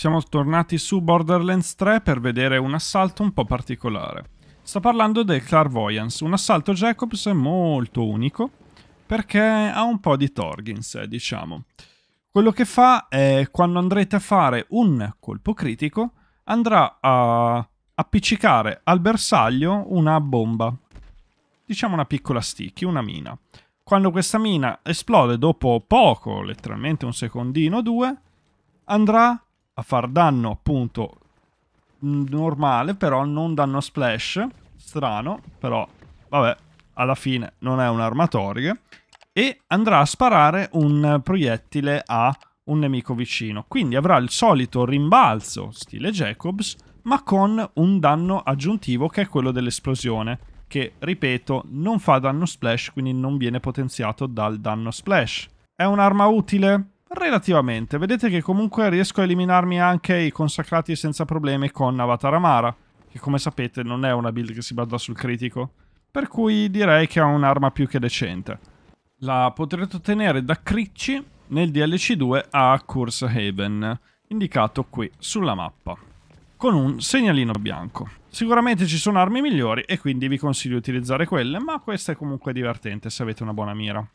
Siamo tornati su Borderlands 3 per vedere un assalto un po' particolare. Sto parlando del Clairvoyance, un assalto Jacobs molto unico perché ha un po' di Torg in sé, eh, diciamo. Quello che fa è quando andrete a fare un colpo critico andrà a appiccicare al bersaglio una bomba, diciamo una piccola sticky, una mina. Quando questa mina esplode dopo poco, letteralmente un secondino o due, andrà a far danno appunto normale, però non danno splash. Strano, però vabbè, alla fine non è un'armatoria. E andrà a sparare un proiettile a un nemico vicino. Quindi avrà il solito rimbalzo, stile Jacobs, ma con un danno aggiuntivo che è quello dell'esplosione, che, ripeto, non fa danno splash, quindi non viene potenziato dal danno splash. È un'arma utile? Relativamente, vedete che comunque riesco a eliminarmi anche i consacrati senza problemi con Avatar Amara, che come sapete non è una build che si basa sul critico, per cui direi che ha un'arma più che decente. La potrete ottenere da Cricci nel DLC 2 a Curse Haven, indicato qui sulla mappa, con un segnalino bianco. Sicuramente ci sono armi migliori e quindi vi consiglio di utilizzare quelle, ma questa è comunque divertente se avete una buona mira.